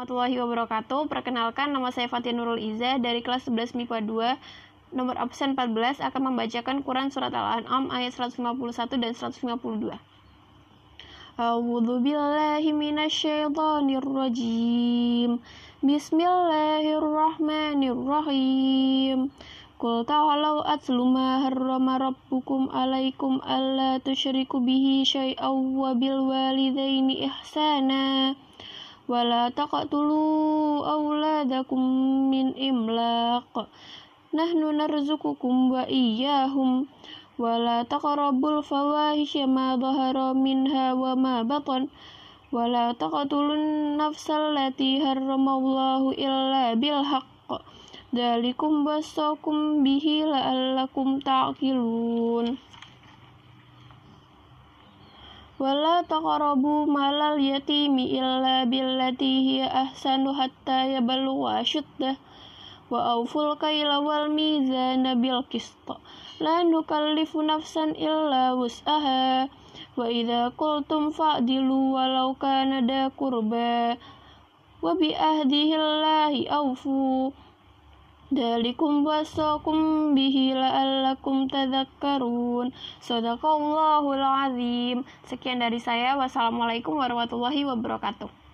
warahmatullahi wabarakatuh. Perkenalkan nama saya Fatin Nurul Iza dari kelas 11 MIPA 2 nomor absen 14 akan membacakan Quran surat Al-An'am ayat 151 dan 152. A'udzu billahi minasyaitonir rajim. Bismillahirrahmanirrahim. Qul ta'alau atlu ma harrama rabbukum alaikum alla tusyriku bihi syai'aw wa bil walidaini ihsana wala taqatulu auladakum min imlaq nahnu narzukukum wa iyyahum wala taqrabul fawahisha ma dhahara minha wa ma batan wala taqatulun nafsal lati harramallahu illa bilhaq dalikum wasakum bihi la'allakum ta'qilun wala taqrabu malal yatimi illa billati hiya ahsanu hatta yabalugha syuddah wa auful kaila wal mizana bil qist la nukallifu nafsan illa wus'aha wa idza qultum fa'dilu walau kana da qurba wa bi ahdihillahi awfu Dalikum wasakum bihi la'allakum tadhakkarun. Sadaqallahul azim Sekian dari saya Wassalamualaikum warahmatullahi wabarakatuh